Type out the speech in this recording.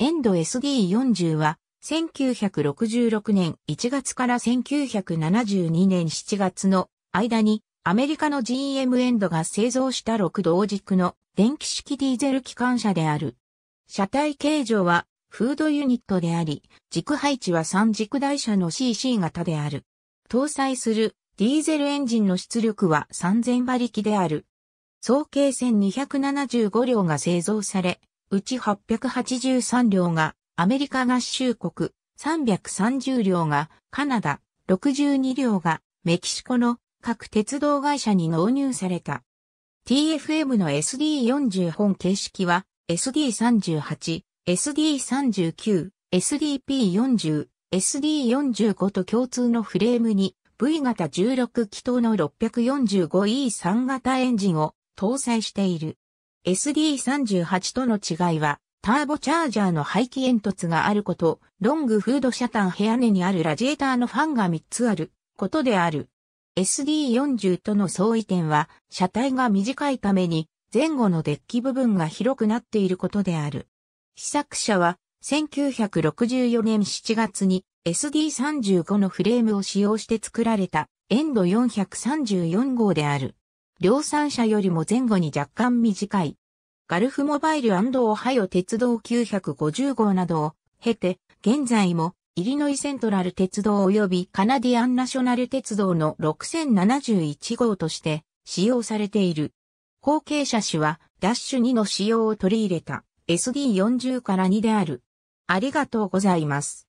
エンド SD40 は、1966年1月から1972年7月の間にアメリカの GM エンドが製造した6同軸の電気式ディーゼル機関車である。車体形状はフードユニットであり、軸配置は3軸台車の CC 型である。搭載するディーゼルエンジンの出力は3000馬力である。総計1275両が製造され、うち883両がアメリカ合衆国、330両がカナダ、62両がメキシコの各鉄道会社に納入された。TFM の SD40 本形式は SD38、SD39、SDP40、SD45 と共通のフレームに V 型16気筒の 645E3 型エンジンを搭載している。SD38 との違いは、ターボチャージャーの排気煙突があること、ロングフードシャタン部屋根にあるラジエーターのファンが3つあることである。SD40 との相違点は、車体が短いために、前後のデッキ部分が広くなっていることである。試作車は、1964年7月に SD35 のフレームを使用して作られたエンド434号である。量産車よりも前後に若干短い。ガルフモバイルオハイオ鉄道950号などを経て、現在もイリノイセントラル鉄道及びカナディアンナショナル鉄道の6071号として使用されている。後継車種はダッシュ2の仕様を取り入れた SD40 から2である。ありがとうございます。